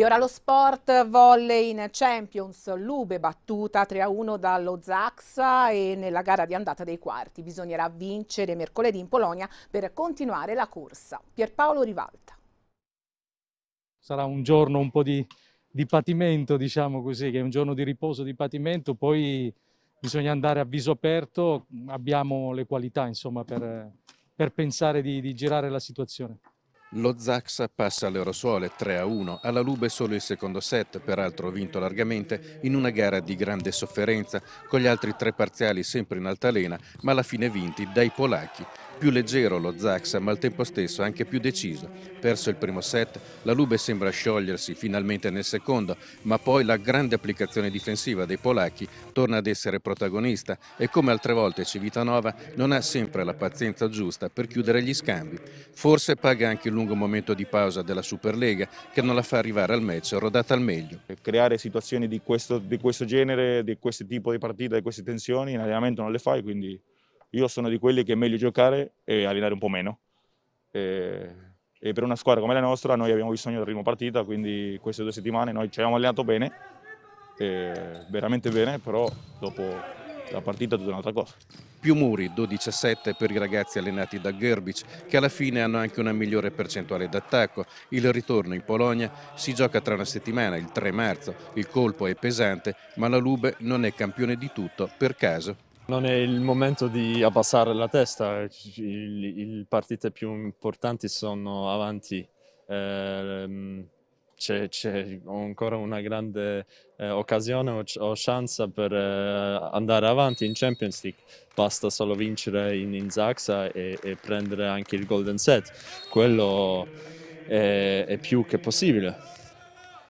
E ora lo sport volley in Champions, Lube battuta 3-1 dallo Zaxa e nella gara di andata dei quarti. Bisognerà vincere mercoledì in Polonia per continuare la corsa. Pierpaolo Rivalta. Sarà un giorno un po' di, di patimento, diciamo così, che è un giorno di riposo, di patimento, poi bisogna andare a viso aperto, abbiamo le qualità insomma, per, per pensare di, di girare la situazione. Lo Zaxa passa alle all'Eurosole 3-1, alla Lube solo il secondo set, peraltro vinto largamente, in una gara di grande sofferenza, con gli altri tre parziali sempre in altalena, ma alla fine vinti dai polacchi. Più leggero lo Zax, ma al tempo stesso anche più deciso. Perso il primo set, la Lube sembra sciogliersi finalmente nel secondo, ma poi la grande applicazione difensiva dei polacchi torna ad essere protagonista e come altre volte Civitanova non ha sempre la pazienza giusta per chiudere gli scambi. Forse paga anche il lungo momento di pausa della Superlega che non la fa arrivare al match rodata al meglio. Creare situazioni di questo, di questo genere, di questo tipo di partita, di queste tensioni in allenamento non le fai, quindi io sono di quelli che è meglio giocare e allenare un po' meno. E, e per una squadra come la nostra noi abbiamo bisogno della prima partita, quindi queste due settimane noi ci abbiamo allenato bene, veramente bene, però dopo la partita è tutta un'altra cosa. Più muri, 12-7 per i ragazzi allenati da Gerbic, che alla fine hanno anche una migliore percentuale d'attacco. Il ritorno in Polonia si gioca tra una settimana, il 3 marzo. Il colpo è pesante, ma la Lube non è campione di tutto per caso. Non è il momento di abbassare la testa, le partite più importanti sono avanti. Eh, c'è, ancora una grande eh, occasione o, o, chance per eh, andare avanti in Champions League. Basta solo vincere in, in Zaxa e, e, prendere anche il Golden Set. Quello è, è più che possibile.